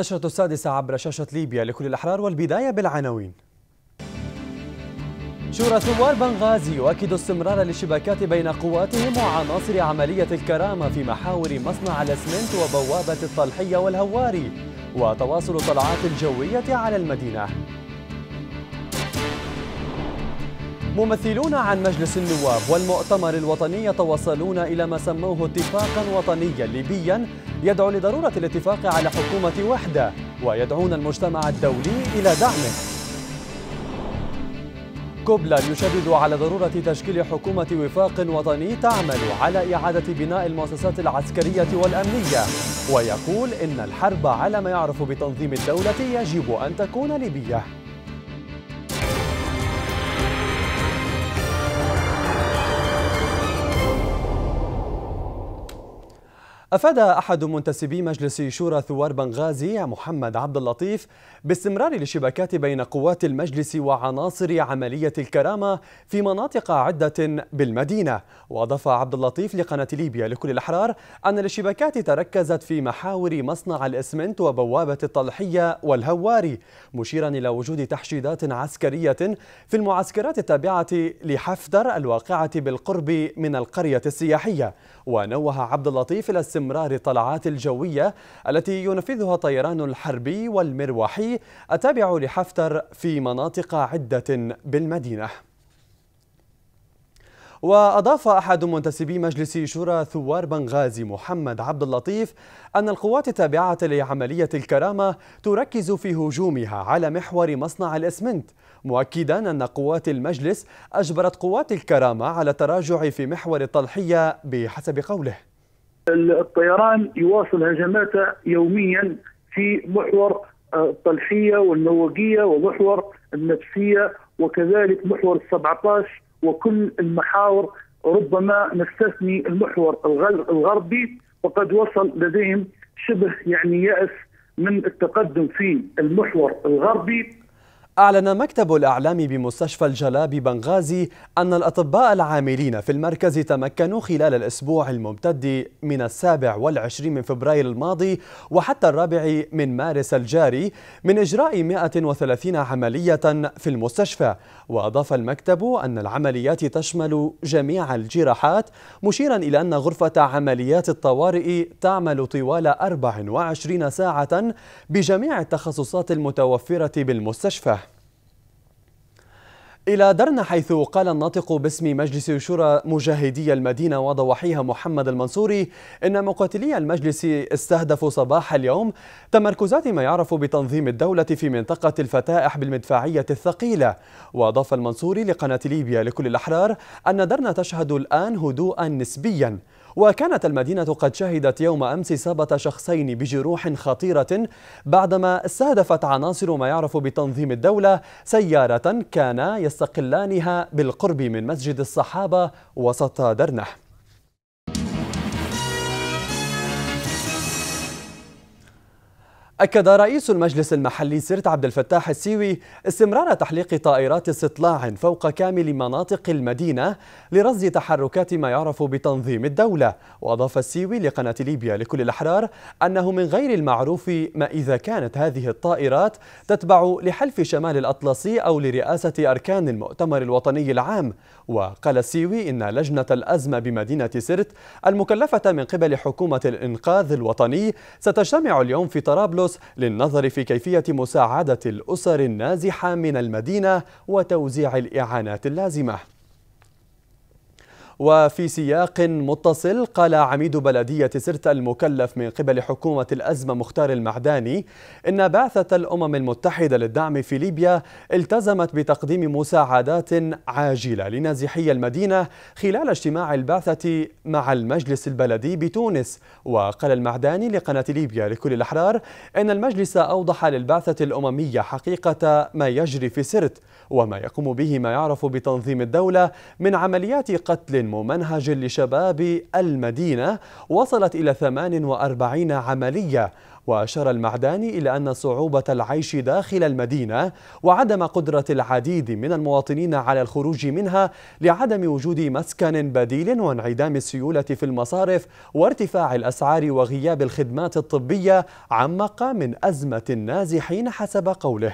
نشرة السادسة عبر شاشة ليبيا لكل الأحرار والبداية بالعناوين شورى ثوار بنغازي يؤكد استمرار الاشتباكات بين قواتهم وعناصر عملية الكرامة في محاور مصنع الاسمنت وبوابة الطلحية والهواري وتواصل طلعات الجوية على المدينة ممثلون عن مجلس النواب والمؤتمر الوطني يتوصلون إلى ما سموه اتفاقا وطنيا ليبيا يدعو لضرورة الاتفاق على حكومة وحدة ويدعون المجتمع الدولي إلى دعمه كوبلان يشدد على ضرورة تشكيل حكومة وفاق وطني تعمل على إعادة بناء المؤسسات العسكرية والأمنية ويقول إن الحرب على ما يعرف بتنظيم الدولة يجب أن تكون ليبية أفاد أحد منتسبي مجلس شورى ثوار بنغازي محمد عبد اللطيف باستمرار الاشتباكات بين قوات المجلس وعناصر عملية الكرامة في مناطق عدة بالمدينة وأضاف عبد اللطيف لقناة ليبيا لكل الأحرار أن الاشتباكات تركزت في محاور مصنع الإسمنت وبوابة الطلحية والهواري مشيرا إلى وجود تحشيدات عسكرية في المعسكرات التابعة لحفتر الواقعة بالقرب من القرية السياحية ونوه عبد اللطيف إلى استمرار الطلعات الجوية التي ينفذها طيران الحربي والمروحي التابع لحفتر في مناطق عدة بالمدينة وأضاف أحد منتسبي مجلس شورى ثوار بنغازي محمد عبد اللطيف أن القوات التابعة لعملية الكرامة تركز في هجومها على محور مصنع الإسمنت مؤكدا أن قوات المجلس أجبرت قوات الكرامة على التراجع في محور الطلحية بحسب قوله الطيران يواصل هجماته يوميا في محور آه، الطلحيه والنواقيه ومحور النفسيه وكذلك محور ال 17 وكل المحاور ربما نستثني المحور الغربي وقد وصل لديهم شبه يعني يأس من التقدم في المحور الغربي أعلن مكتب الأعلام بمستشفى الجلاء ببنغازي أن الأطباء العاملين في المركز تمكنوا خلال الأسبوع الممتد من السابع والعشرين من فبراير الماضي وحتى الرابع من مارس الجاري من إجراء 130 عملية في المستشفى وأضاف المكتب أن العمليات تشمل جميع الجراحات مشيرا إلى أن غرفة عمليات الطوارئ تعمل طوال 24 ساعة بجميع التخصصات المتوفرة بالمستشفى إلى درنا حيث قال الناطق باسم مجلس شورى مجاهدي المدينة وضواحيها محمد المنصوري إن مقاتلي المجلس استهدفوا صباح اليوم تمركزات ما يعرف بتنظيم الدولة في منطقة الفتائح بالمدفعية الثقيلة وأضاف المنصوري لقناة ليبيا لكل الأحرار أن درنا تشهد الآن هدوءا نسبيا وكانت المدينة قد شهدت يوم أمس إصابة شخصين بجروح خطيرة بعدما استهدفت عناصر ما يعرف بتنظيم الدولة سيارة كان يستقلانها بالقرب من مسجد الصحابة وسط درنح أكد رئيس المجلس المحلي سرت عبد الفتاح السيوي استمرار تحليق طائرات استطلاع فوق كامل مناطق المدينة لرصد تحركات ما يعرف بتنظيم الدولة وأضاف السيوي لقناة ليبيا لكل الأحرار أنه من غير المعروف ما إذا كانت هذه الطائرات تتبع لحلف شمال الأطلسي أو لرئاسة أركان المؤتمر الوطني العام وقال السيوي إن لجنة الأزمة بمدينة سرت المكلفة من قبل حكومة الإنقاذ الوطني ستجتمع اليوم في طرابلس للنظر في كيفية مساعدة الأسر النازحة من المدينة وتوزيع الإعانات اللازمة وفي سياق متصل قال عميد بلدية سرت المكلف من قبل حكومة الأزمة مختار المعداني إن بعثة الأمم المتحدة للدعم في ليبيا التزمت بتقديم مساعدات عاجلة لنازحي المدينة خلال اجتماع البعثة مع المجلس البلدي بتونس وقال المعداني لقناة ليبيا لكل الأحرار إن المجلس أوضح للبعثة الأممية حقيقة ما يجري في سرت وما يقوم به ما يعرف بتنظيم الدولة من عمليات قتل ممنهج لشباب المدينة وصلت إلى 48 عملية وأشار المعداني إلى أن صعوبة العيش داخل المدينة وعدم قدرة العديد من المواطنين على الخروج منها لعدم وجود مسكن بديل وانعدام السيولة في المصارف وارتفاع الأسعار وغياب الخدمات الطبية عمق من أزمة النازحين حسب قوله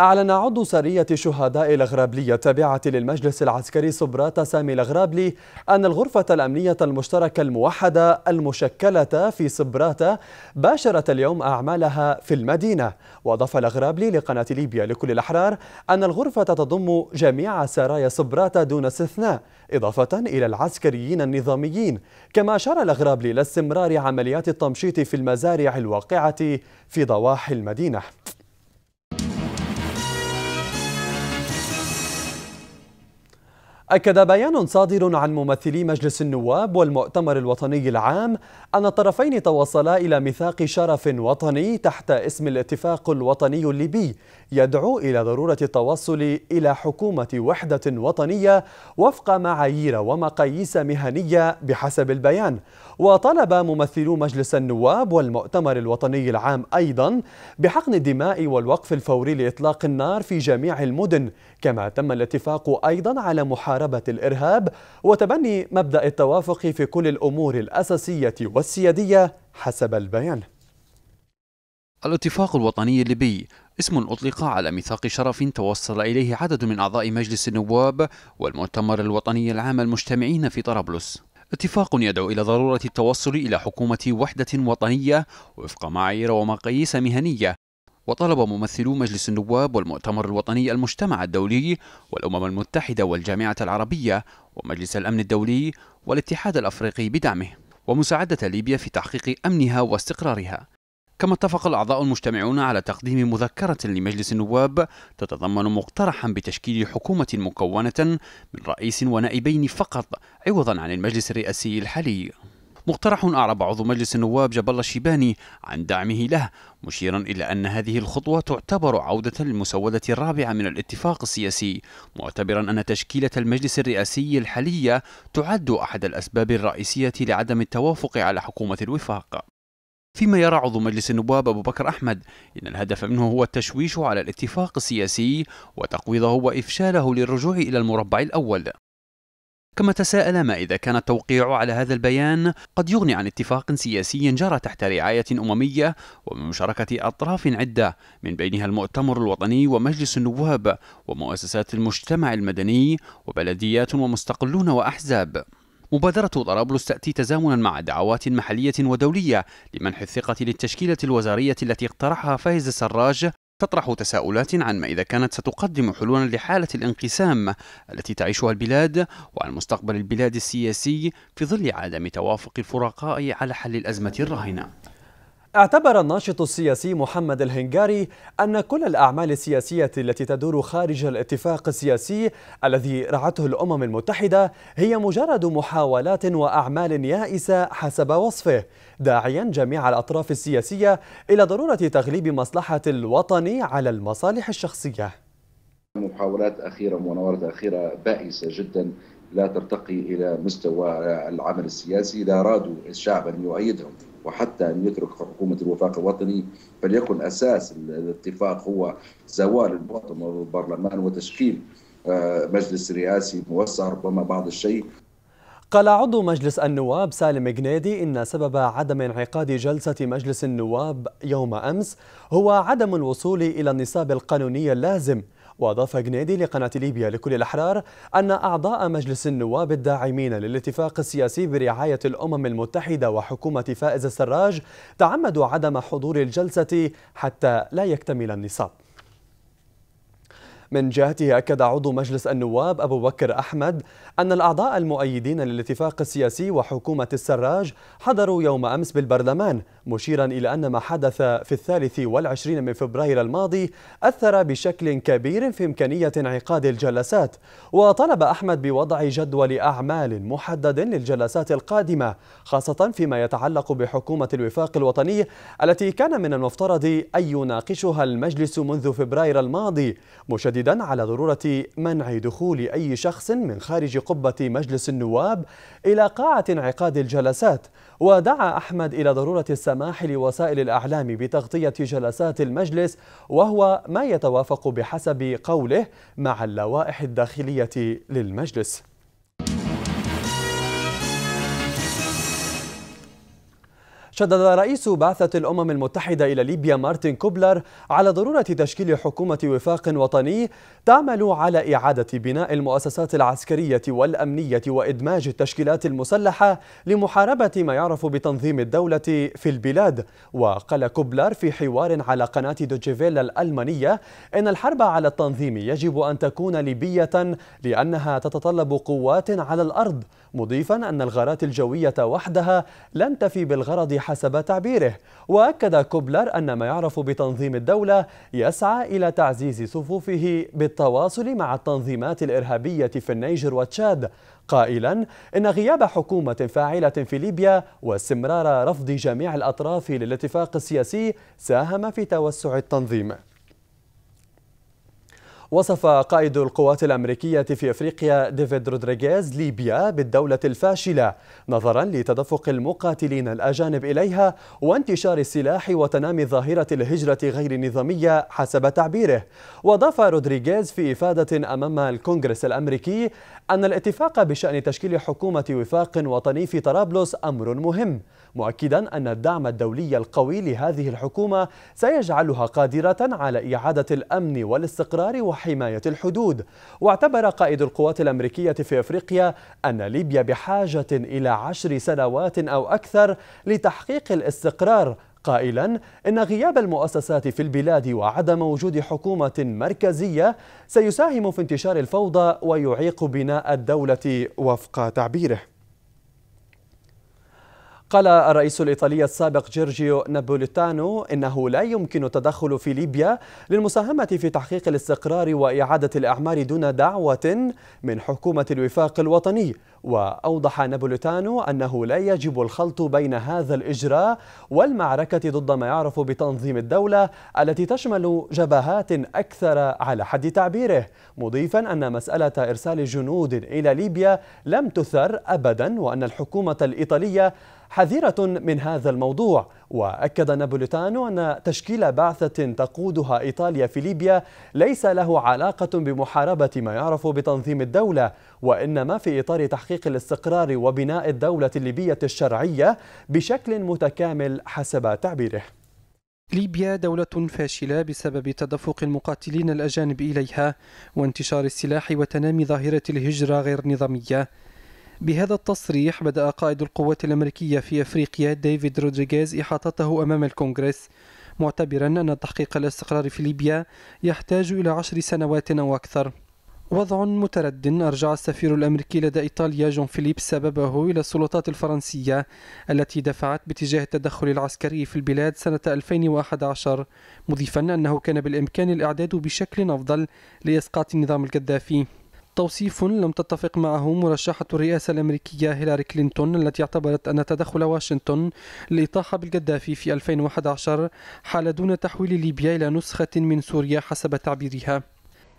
أعلن عضو سرية شهداء الغرابلي التابعة للمجلس العسكري صبرات سامي الغرابلي أن الغرفة الأمنية المشتركة الموحدة المشكلة في صبرات باشرت اليوم أعمالها في المدينة وأضاف الغرابلي لقناة ليبيا لكل الأحرار أن الغرفة تضم جميع سرايا صبرات دون استثناء إضافة إلى العسكريين النظاميين كما أشار الغرابلي لاستمرار عمليات التمشيط في المزارع الواقعة في ضواحي المدينة أكد بيان صادر عن ممثلي مجلس النواب والمؤتمر الوطني العام أن الطرفين تواصلا إلى ميثاق شرف وطني تحت اسم الاتفاق الوطني الليبي يدعو إلى ضرورة التوصل إلى حكومة وحدة وطنية وفق معايير ومقاييس مهنية بحسب البيان وطلب ممثلو مجلس النواب والمؤتمر الوطني العام أيضا بحقن الدماء والوقف الفوري لإطلاق النار في جميع المدن كما تم الاتفاق أيضا على محاربة الإرهاب وتبني مبدأ التوافق في كل الأمور الأساسية والسيادية حسب البيان الاتفاق الوطني الليبي اسم أطلق على ميثاق شرف توصل إليه عدد من أعضاء مجلس النواب والمؤتمر الوطني العام المجتمعين في طرابلس اتفاق يدعو إلى ضرورة التوصل إلى حكومة وحدة وطنية وفق معايير ومقاييس مهنية وطلب ممثلو مجلس النواب والمؤتمر الوطني المجتمع الدولي والأمم المتحدة والجامعة العربية ومجلس الأمن الدولي والاتحاد الأفريقي بدعمه ومساعدة ليبيا في تحقيق أمنها واستقرارها كما اتفق الأعضاء المجتمعون على تقديم مذكرة لمجلس النواب تتضمن مقترحا بتشكيل حكومة مكونة من رئيس ونائبين فقط عوضا عن المجلس الرئاسي الحالي مقترح أعرب عضو مجلس النواب جبل الشيباني عن دعمه له مشيرا إلى أن هذه الخطوة تعتبر عودة للمسودة الرابعة من الاتفاق السياسي معتبرا أن تشكيلة المجلس الرئاسي الحالية تعد أحد الأسباب الرئيسية لعدم التوافق على حكومة الوفاق فيما يرى عضو مجلس النواب أبو بكر أحمد إن الهدف منه هو التشويش على الاتفاق السياسي وتقويضه وإفشاله للرجوع إلى المربع الأول كما تساءل ما إذا كان التوقيع على هذا البيان قد يغني عن اتفاق سياسي جرى تحت رعاية أممية وبمشاركة أطراف عدة من بينها المؤتمر الوطني ومجلس النواب ومؤسسات المجتمع المدني وبلديات ومستقلون وأحزاب مبادرة طرابلس تأتي تزامنا مع دعوات محلية ودولية لمنح الثقة للتشكيلة الوزارية التي اقترحها فايز السراج تطرح تساؤلات عن ما إذا كانت ستقدم حلولا لحالة الانقسام التي تعيشها البلاد وعن مستقبل البلاد السياسي في ظل عدم توافق الفرقاء على حل الأزمة الراهنة اعتبر الناشط السياسي محمد الهنجاري أن كل الأعمال السياسية التي تدور خارج الاتفاق السياسي الذي رعته الأمم المتحدة هي مجرد محاولات وأعمال يائسة حسب وصفه داعيا جميع الأطراف السياسية إلى ضرورة تغليب مصلحة الوطن على المصالح الشخصية محاولات أخيرة مناورات أخيرة بائسة جدا لا ترتقي إلى مستوى العمل السياسي إذا أرادوا الشعب أن يؤيدهم وحتى أن يترك حكومة الوفاق الوطني فليكن أساس الاتفاق هو زوال المؤتمر البرلمان وتشكيل آه، مجلس رئاسي موسع ربما بعض الشيء قال عضو مجلس النواب سالم جنيدي إن سبب عدم انعقاد جلسة مجلس النواب يوم أمس هو عدم الوصول إلى النصاب القانوني اللازم وأضاف جنيدي لقناة ليبيا لكل الأحرار أن أعضاء مجلس النواب الداعمين للاتفاق السياسي برعاية الأمم المتحدة وحكومة فائز السراج تعمدوا عدم حضور الجلسة حتى لا يكتمل النصاب من جهته أكد عضو مجلس النواب أبو بكر أحمد أن الأعضاء المؤيدين للاتفاق السياسي وحكومة السراج حضروا يوم أمس بالبرلمان مشيرا إلى أن ما حدث في الثالث والعشرين من فبراير الماضي أثر بشكل كبير في إمكانية انعقاد الجلسات وطلب أحمد بوضع جدول أعمال محدد للجلسات القادمة خاصة فيما يتعلق بحكومة الوفاق الوطني التي كان من المفترض أن يناقشها المجلس منذ فبراير الماضي مشددا على ضرورة منع دخول أي شخص من خارج قبة مجلس النواب إلى قاعة انعقاد الجلسات ودعا أحمد إلى ضرورة السماح لوسائل الأعلام بتغطية جلسات المجلس وهو ما يتوافق بحسب قوله مع اللوائح الداخلية للمجلس شدد رئيس بعثة الأمم المتحدة إلى ليبيا مارتن كوبلر على ضرورة تشكيل حكومة وفاق وطني تعمل على إعادة بناء المؤسسات العسكرية والأمنية وإدماج التشكيلات المسلحة لمحاربة ما يعرف بتنظيم الدولة في البلاد وقال كوبلر في حوار على قناة دوتشيفيلا الألمانية إن الحرب على التنظيم يجب أن تكون ليبية لأنها تتطلب قوات على الأرض مضيفا أن الغارات الجوية وحدها لن تفي بالغرض حسب تعبيره وأكد كوبلر أن ما يعرف بتنظيم الدولة يسعى إلى تعزيز صفوفه بالتواصل مع التنظيمات الإرهابية في النيجر وتشاد قائلا إن غياب حكومة فاعلة في ليبيا واستمرار رفض جميع الأطراف للاتفاق السياسي ساهم في توسع التنظيم وصف قائد القوات الأمريكية في أفريقيا ديفيد رودريغيز ليبيا بالدولة الفاشلة نظرا لتدفق المقاتلين الأجانب إليها وانتشار السلاح وتنامي ظاهرة الهجرة غير النظامية حسب تعبيره وأضاف رودريغيز في إفادة أمام الكونغرس الأمريكي أن الاتفاق بشأن تشكيل حكومة وفاق وطني في طرابلس أمر مهم مؤكدا أن الدعم الدولي القوي لهذه الحكومة سيجعلها قادرة على إعادة الأمن والاستقرار وحماية الحدود واعتبر قائد القوات الأمريكية في أفريقيا أن ليبيا بحاجة إلى عشر سنوات أو أكثر لتحقيق الاستقرار قائلا ان غياب المؤسسات في البلاد وعدم وجود حكومه مركزيه سيساهم في انتشار الفوضى ويعيق بناء الدوله وفق تعبيره قال الرئيس الإيطالي السابق جيرجيو نابوليتانو إنه لا يمكن التدخل في ليبيا للمساهمة في تحقيق الاستقرار وإعادة الأعمار دون دعوة من حكومة الوفاق الوطني وأوضح نابوليتانو أنه لا يجب الخلط بين هذا الإجراء والمعركة ضد ما يعرف بتنظيم الدولة التي تشمل جبهات أكثر على حد تعبيره مضيفا أن مسألة إرسال جنود إلى ليبيا لم تثر أبدا وأن الحكومة الإيطالية حذرة من هذا الموضوع وأكد نابوليتانو أن تشكيل بعثة تقودها إيطاليا في ليبيا ليس له علاقة بمحاربة ما يعرف بتنظيم الدولة وإنما في إطار تحقيق الاستقرار وبناء الدولة الليبية الشرعية بشكل متكامل حسب تعبيره ليبيا دولة فاشلة بسبب تدفق المقاتلين الأجانب إليها وانتشار السلاح وتنامي ظاهرة الهجرة غير نظامية بهذا التصريح بدأ قائد القوات الأمريكية في أفريقيا ديفيد رودريغيز إحاطته أمام الكونغرس معتبرا أن تحقيق الاستقرار في ليبيا يحتاج إلى عشر سنوات أو أكثر وضع مترد أرجع السفير الأمريكي لدى إيطاليا جون فيليب سببه إلى السلطات الفرنسية التي دفعت باتجاه التدخل العسكري في البلاد سنة 2011 مضيفا أنه كان بالإمكان الإعداد بشكل أفضل لإسقاط نظام القذافي توصيف لم تتفق معه مرشحة الرئاسة الأمريكية هيلاري كلينتون التي اعتبرت أن تدخل واشنطن لإطاحة بالقذافي في 2011 حال دون تحويل ليبيا إلى نسخة من سوريا حسب تعبيرها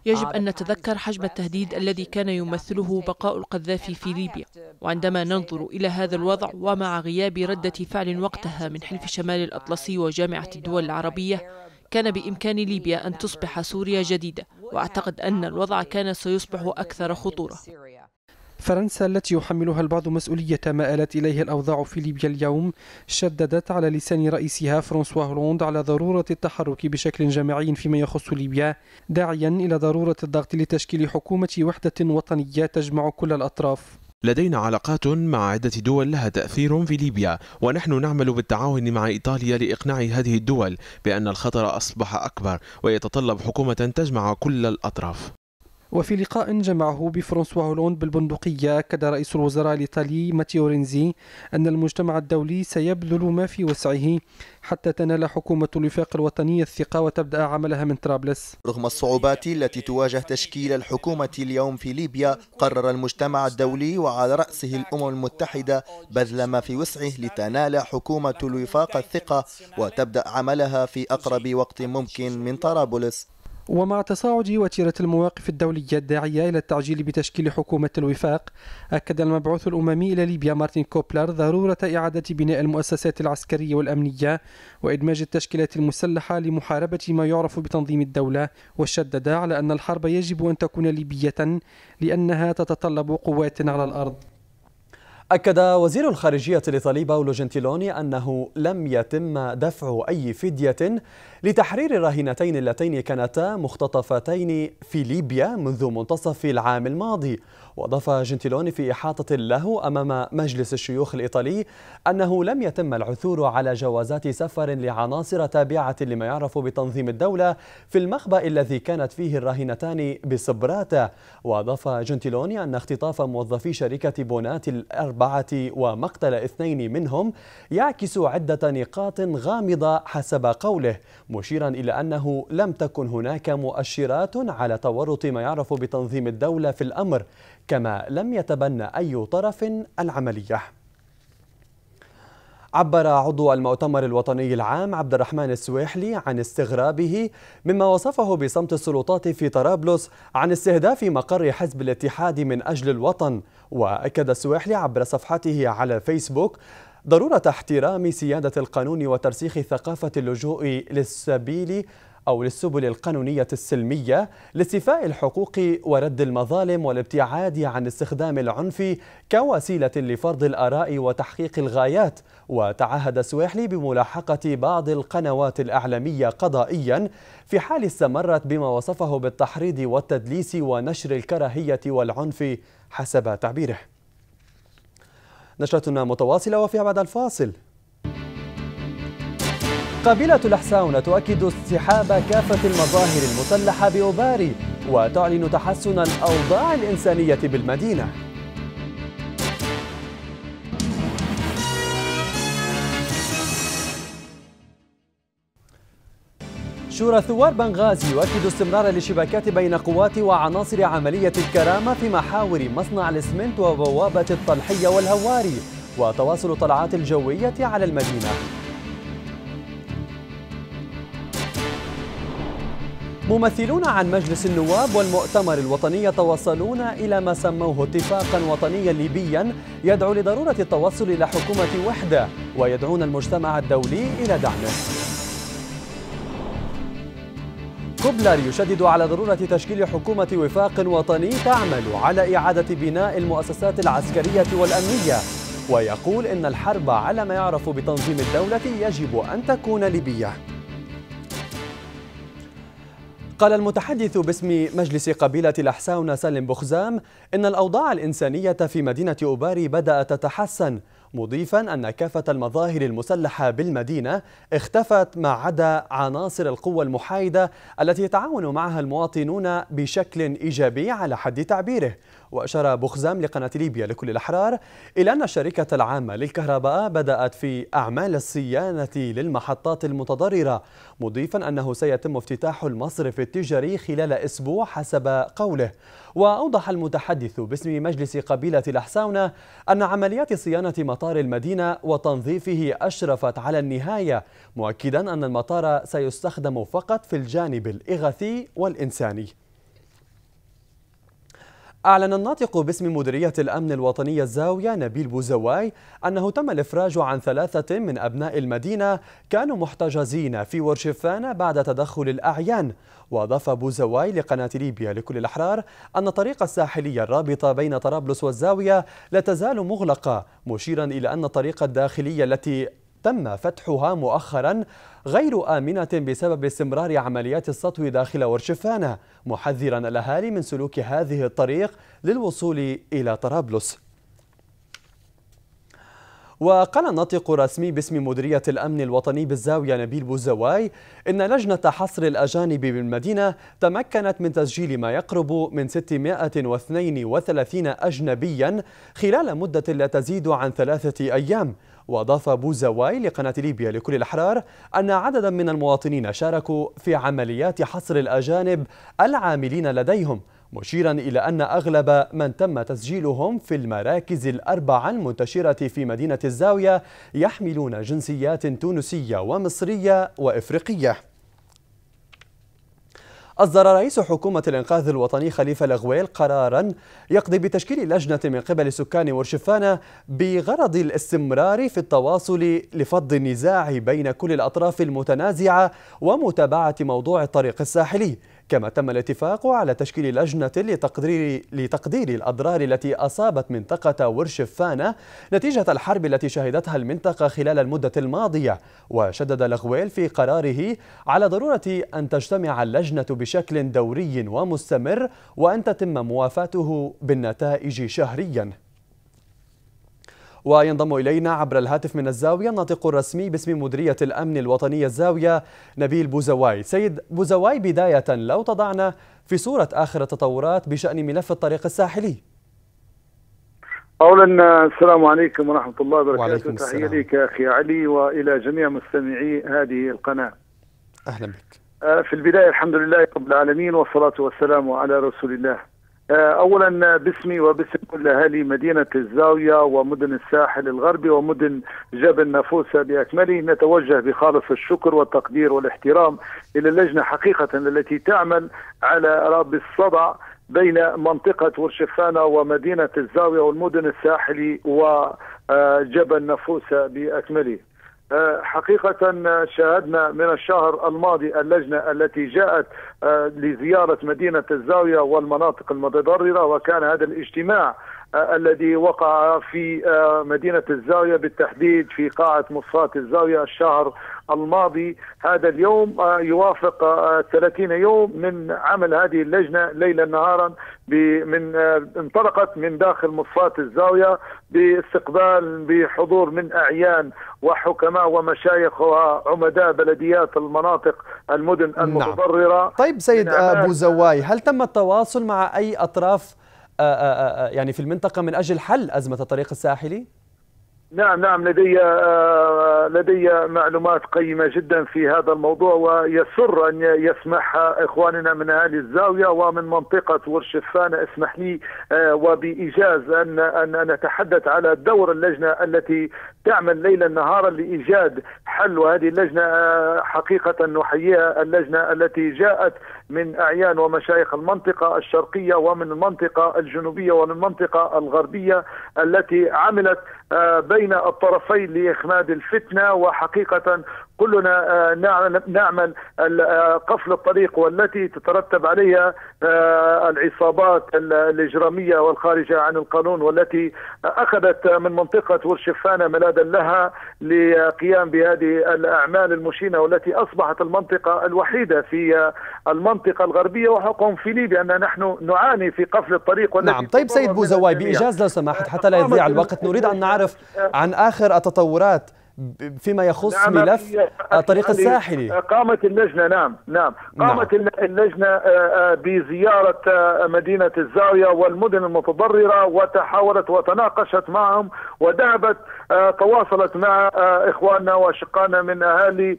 يجب أن نتذكر حجم التهديد الذي كان يمثله بقاء القذافي في ليبيا وعندما ننظر إلى هذا الوضع ومع غياب ردة فعل وقتها من حلف شمال الأطلسي وجامعة الدول العربية كان بإمكان ليبيا أن تصبح سوريا جديدة وأعتقد أن الوضع كان سيصبح أكثر خطورة فرنسا التي يحملها البعض مسؤولية ما آلت إليه الأوضاع في ليبيا اليوم شددت على لسان رئيسها فرانسوا هولوند على ضرورة التحرك بشكل جماعي فيما يخص ليبيا داعيا إلى ضرورة الضغط لتشكيل حكومة وحدة وطنية تجمع كل الأطراف لدينا علاقات مع عدة دول لها تأثير في ليبيا ونحن نعمل بالتعاون مع إيطاليا لإقناع هذه الدول بأن الخطر أصبح أكبر ويتطلب حكومة تجمع كل الأطراف وفي لقاء جمعه بفرانسوا هولوند بالبندقية أكد رئيس الوزراء الإيطالي ماتيو رينزي أن المجتمع الدولي سيبذل ما في وسعه حتى تنال حكومة الوفاق الوطني الثقة وتبدأ عملها من طرابلس رغم الصعوبات التي تواجه تشكيل الحكومة اليوم في ليبيا قرر المجتمع الدولي وعلى رأسه الأمم المتحدة بذل ما في وسعه لتنال حكومة الوفاق الثقة وتبدأ عملها في أقرب وقت ممكن من طرابلس ومع تصاعد وتيرة المواقف الدولية الداعية إلى التعجيل بتشكيل حكومة الوفاق أكد المبعوث الأممي إلى ليبيا مارتن كوبلر ضرورة إعادة بناء المؤسسات العسكرية والأمنية وإدماج التشكيلات المسلحة لمحاربة ما يعرف بتنظيم الدولة وشدد على أن الحرب يجب أن تكون ليبية لأنها تتطلب قوات على الأرض أكد وزير الخارجية الإيطالي باولو جنتيلوني أنه لم يتم دفع أي فدية لتحرير الراهنتين اللتين كانتا مختطفتين في ليبيا منذ منتصف العام الماضي وأضاف جنتيلوني في إحاطة له أمام مجلس الشيوخ الإيطالي أنه لم يتم العثور على جوازات سفر لعناصر تابعة لما يعرف بتنظيم الدولة في المخبأ الذي كانت فيه الراهنتان بسبراتا وأضاف جنتيلوني أن اختطاف موظفي شركة بونات الأربعة الأربعة ومقتل اثنين منهم يعكس عدة نقاط غامضة حسب قوله مشيرا إلى أنه لم تكن هناك مؤشرات على تورط ما يعرف بتنظيم الدولة في الأمر كما لم يتبنى أي طرف العملية عبر عضو المؤتمر الوطني العام عبد الرحمن السويحلي عن استغرابه مما وصفه بصمت السلطات في طرابلس عن استهداف مقر حزب الاتحاد من أجل الوطن وأكد السويحلي عبر صفحته على فيسبوك ضرورة احترام سيادة القانون وترسيخ ثقافة اللجوء للسبيل أو للسبل القانونية السلمية لاستيفاء الحقوق ورد المظالم والابتعاد عن استخدام العنف كوسيلة لفرض الآراء وتحقيق الغايات وتعهد سويحلي بملاحقة بعض القنوات الإعلامية قضائيا في حال استمرت بما وصفه بالتحريض والتدليس ونشر الكراهية والعنف حسب تعبيره نشرتنا متواصلة وفي بعد الفاصل قبيلة الأحساون تؤكد استحاب كافة المظاهر المسلحة بأوباري وتعلن تحسن الأوضاع الإنسانية بالمدينة شورى ثوار بنغازي يؤكد استمرار الاشتباكات بين قوات وعناصر عملية الكرامة في محاور مصنع الاسمنت وبوابة الطلحية والهواري وتواصل الطلعات الجوية على المدينة ممثلون عن مجلس النواب والمؤتمر الوطني يتواصلون إلى ما سموه اتفاقا وطنيا ليبيا يدعو لضرورة التوصل إلى حكومة وحدة ويدعون المجتمع الدولي إلى دعمه كوبلر يشدد على ضرورة تشكيل حكومة وفاق وطني تعمل على إعادة بناء المؤسسات العسكرية والأمنية ويقول إن الحرب على ما يعرف بتنظيم الدولة يجب أن تكون ليبية قال المتحدث باسم مجلس قبيلة الأحساون سالم بخزام إن الأوضاع الإنسانية في مدينة أوباري بدأت تتحسن مضيفا أن كافة المظاهر المسلحة بالمدينة اختفت ما عدا عناصر القوة المحايدة التي يتعاون معها المواطنون بشكل إيجابي على حد تعبيره وأشار بخزام لقناة ليبيا لكل الأحرار إلى أن الشركة العامة للكهرباء بدأت في أعمال الصيانة للمحطات المتضررة مضيفا أنه سيتم افتتاح المصرف التجاري خلال أسبوع حسب قوله وأوضح المتحدث باسم مجلس قبيلة الأحساونة أن عمليات صيانة مطار المدينة وتنظيفه أشرفت على النهاية مؤكدا أن المطار سيستخدم فقط في الجانب الإغاثي والإنساني أعلن الناطق باسم مديرية الأمن الوطني الزاوية نبيل بوزواي أنه تم الإفراج عن ثلاثة من أبناء المدينة كانوا محتجزين في ورشفان بعد تدخل الأعيان وأضاف بوزواي لقناة ليبيا لكل الأحرار أن الطريق الساحلي الرابطة بين طرابلس والزاوية لا تزال مغلقة مشيرا إلى أن الطريق الداخلي التي تم فتحها مؤخرا غير آمنة بسبب استمرار عمليات السطو داخل ورشفانة محذرا الأهالي من سلوك هذه الطريق للوصول إلى طرابلس وقال الناطق الرسمي باسم مديرية الأمن الوطني بالزاوية نبيل بوزواي إن لجنة حصر الأجانب بالمدينة تمكنت من تسجيل ما يقرب من 632 أجنبيا خلال مدة لا تزيد عن ثلاثة أيام وأضاف بوزواي لقناة ليبيا لكل الأحرار أن عددا من المواطنين شاركوا في عمليات حصر الأجانب العاملين لديهم مشيرا إلى أن أغلب من تم تسجيلهم في المراكز الأربعة المنتشرة في مدينة الزاوية يحملون جنسيات تونسية ومصرية وإفريقية أصدر رئيس حكومة الإنقاذ الوطني خليفة لغويل قرارا يقضي بتشكيل لجنة من قبل سكان ورشفانة بغرض الاستمرار في التواصل لفض النزاع بين كل الأطراف المتنازعة ومتابعة موضوع الطريق الساحلي كما تم الاتفاق على تشكيل لجنة لتقدير, لتقدير الأضرار التي أصابت منطقة ورشفانة نتيجة الحرب التي شهدتها المنطقة خلال المدة الماضية وشدد لغويل في قراره على ضرورة أن تجتمع اللجنة بشكل دوري ومستمر وأن تتم موافاته بالنتائج شهرياً وينضم إلينا عبر الهاتف من الزاوية الناطق الرسمي باسم مديرية الأمن الوطني الزاوية نبيل بوزواي سيد بوزواي بداية لو تضعنا في صورة آخر التطورات بشأن ملف الطريق الساحلي أولا السلام عليكم ورحمة الله وبركاته وعليكم تحية لك أخي علي وإلى جميع مستمعي هذه القناة أهلا بك آه، في البداية الحمد لله رب العالمين والصلاة والسلام على رسول الله آه، اولا باسمي وباسم كل اهالي مدينه الزاويه ومدن الساحل الغربي ومدن جبل نافوسه باكمله نتوجه بخالص الشكر والتقدير والاحترام الى اللجنه حقيقه التي تعمل على رب الصدع بين منطقة ورشفانة ومدينة الزاوية والمدن الساحلي وجبل نافوسه بأكمله آه، حقيقة آه، شاهدنا من الشهر الماضي اللجنة التي جاءت آه، لزيارة مدينة الزاوية والمناطق المتضررة وكان هذا الاجتماع الذي وقع في مدينة الزاوية بالتحديد في قاعة مصفات الزاوية الشهر الماضي هذا اليوم آه، يوافق 30 آه، يوم من عمل هذه اللجنه ليلا نهارا من آه، انطلقت من داخل مصفاة الزاويه باستقبال بحضور من اعيان وحكماء ومشايخ وعمداء بلديات المناطق المدن نعم. المتضرره نعم. طيب سيد ابو زواي هل تم التواصل مع اي اطراف يعني في المنطقه من اجل حل ازمه الطريق الساحلي؟ نعم نعم لدي آه، آه، لدي معلومات قيمة جدا في هذا الموضوع ويسر أن يسمح إخواننا من اهل الزاوية ومن منطقة ورشفان اسمح لي آه، وبإيجاز أن أن نتحدث على دور اللجنة التي تعمل ليلا نهارا لإيجاد حل وهذه اللجنة حقيقة نحييها اللجنة التي جاءت من أعيان ومشايخ المنطقة الشرقية ومن المنطقة الجنوبية ومن المنطقة الغربية التي عملت آه، بين الطرفين لإخماد الفتنة وحقيقة كلنا آه، نعمل آه، قفل الطريق والتي تترتب عليها آه، العصابات الاجراميه والخارجه عن القانون والتي اخذت من منطقه ورشفانه ملاذا لها لقيام بهذه الاعمال المشينه والتي اصبحت المنطقه الوحيده في المنطقه الغربيه وحكم في ليبيا ان نحن نعاني في قفل الطريق والتي نعم طيب سيد بوزواي بإجازة لو سمحت حتى لا يضيع الوقت نريد ان نعرف عن اخر التطورات فيما يخص نعم ملف الطريق آه، الساحلي قامت اللجنه نعم نعم, نعم. قامت نعم. اللجنه آه، آه، بزياره مدينه الزاويه والمدن المتضرره وتحاورت وتناقشت معهم وذهبت تواصلت مع اخواننا واشقائنا من اهالي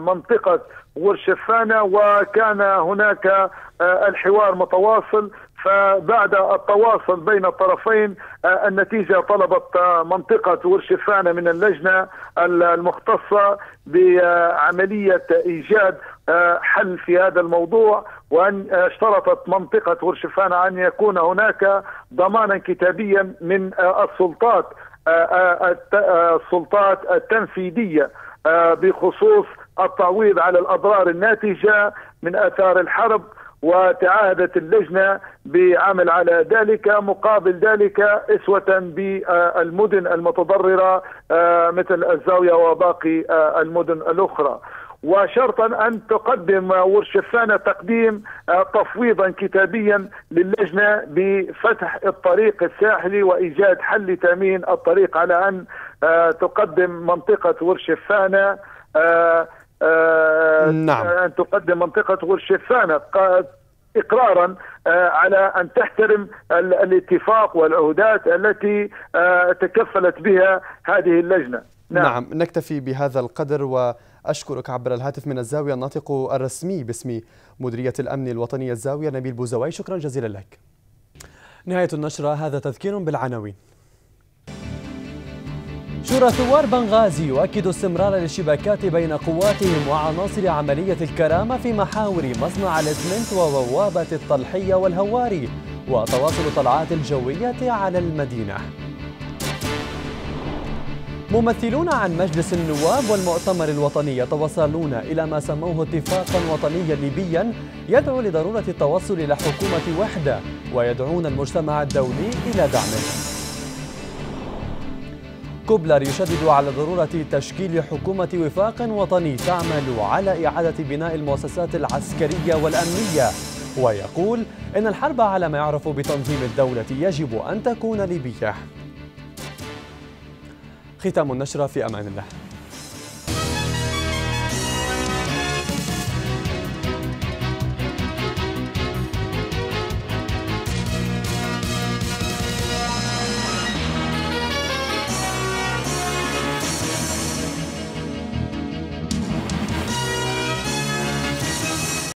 منطقه ورشفانه وكان هناك الحوار متواصل فبعد التواصل بين الطرفين آه، النتيجه طلبت آه، منطقه ورشفانه من اللجنه المختصه بعمليه ايجاد آه، حل في هذا الموضوع وان اشترطت منطقه ورشفانه ان يكون هناك ضمانا كتابيا من السلطات السلطات التنفيذيه بخصوص التعويض على الاضرار الناتجه من اثار الحرب وتعهدت اللجنة بعمل على ذلك مقابل ذلك إسوة بالمدن المتضررة آه، مثل الزاوية وباقي آه، المدن الأخرى وشرطا ان تقدم ورشفانه تقديم آه، تفويضا كتابيا للجنه بفتح الطريق الساحلي وايجاد حل تامين الطريق على ان تقدم منطقه ورشفانه آه، نعم. أن تقدم منطقة غرشفانة اقرارا آه، على ان تحترم الاتفاق والعهودات التي آه، تكفلت بها هذه اللجنه. نعم, نعم نكتفي بهذا القدر واشكرك عبر الهاتف من الزاويه الناطق الرسمي باسم مديريه الامن الوطني الزاويه نبيل بوزواي شكرا جزيلا لك. نهايه النشره هذا تذكير بالعناوين. شورى ثوار بنغازي يؤكد استمرار الاشتباكات بين قواتهم وعناصر عملية الكرامة في محاور مصنع الاسمنت وبوابة الطلحية والهواري وتواصل طلعات الجوية على المدينة ممثلون عن مجلس النواب والمؤتمر الوطني يتوصلون إلى ما سموه اتفاقا وطنيا ليبيا يدعو لضرورة التوصل إلى حكومة وحدة ويدعون المجتمع الدولي إلى دعمه كوبلر يشدد على ضرورة تشكيل حكومة وفاق وطني تعمل على إعادة بناء المؤسسات العسكرية والأمنية ويقول إن الحرب على ما يعرف بتنظيم الدولة يجب أن تكون ليبية ختام النشرة في أمان الله